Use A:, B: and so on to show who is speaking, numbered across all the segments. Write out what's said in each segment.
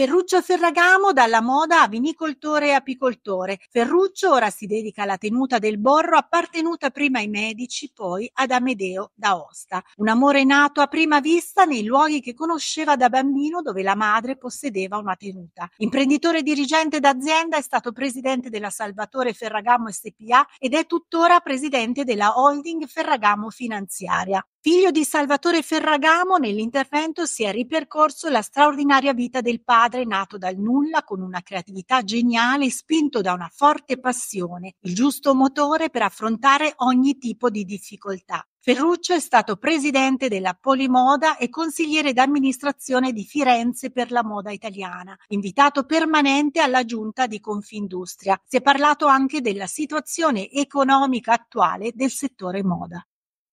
A: Ferruccio Ferragamo dalla moda a vinicoltore e apicoltore. Ferruccio ora si dedica alla tenuta del borro appartenuta prima ai medici, poi ad Amedeo d'Aosta. Un amore nato a prima vista nei luoghi che conosceva da bambino dove la madre possedeva una tenuta. Imprenditore dirigente d'azienda è stato presidente della Salvatore Ferragamo SPA ed è tuttora presidente della holding Ferragamo Finanziaria. Figlio di Salvatore Ferragamo, nell'intervento si è ripercorso la straordinaria vita del padre padre nato dal nulla con una creatività geniale spinto da una forte passione, il giusto motore per affrontare ogni tipo di difficoltà. Ferruccio è stato presidente della Polimoda e consigliere d'amministrazione di Firenze per la moda italiana, invitato permanente alla giunta di Confindustria. Si è parlato anche della situazione economica attuale del settore moda.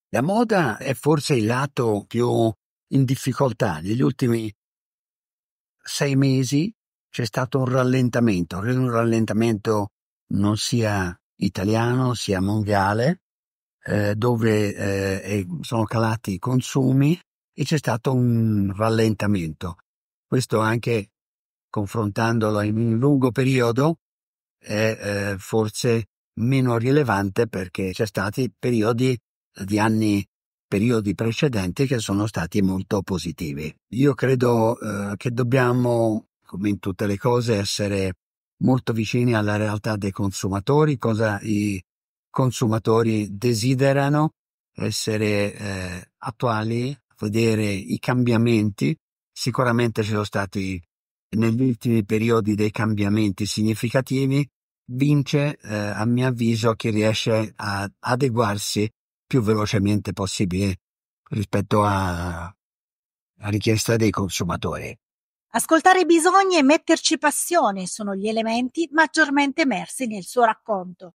B: La moda è forse il lato più in difficoltà negli ultimi sei mesi c'è stato un rallentamento, credo un rallentamento non sia italiano, sia mondiale, eh, dove eh, sono calati i consumi e c'è stato un rallentamento. Questo anche confrontandolo in un lungo periodo è eh, forse meno rilevante perché c'è stati periodi di anni periodi precedenti che sono stati molto positivi. Io credo eh, che dobbiamo, come in tutte le cose, essere molto vicini alla realtà dei consumatori, cosa i consumatori desiderano, essere eh, attuali, vedere i cambiamenti. Sicuramente ci sono stati negli ultimi periodi dei cambiamenti significativi, vince, eh, a mio avviso, chi riesce ad adeguarsi più velocemente possibile rispetto alla richiesta dei consumatori.
A: Ascoltare i bisogni e metterci passione sono gli elementi maggiormente emersi nel suo racconto.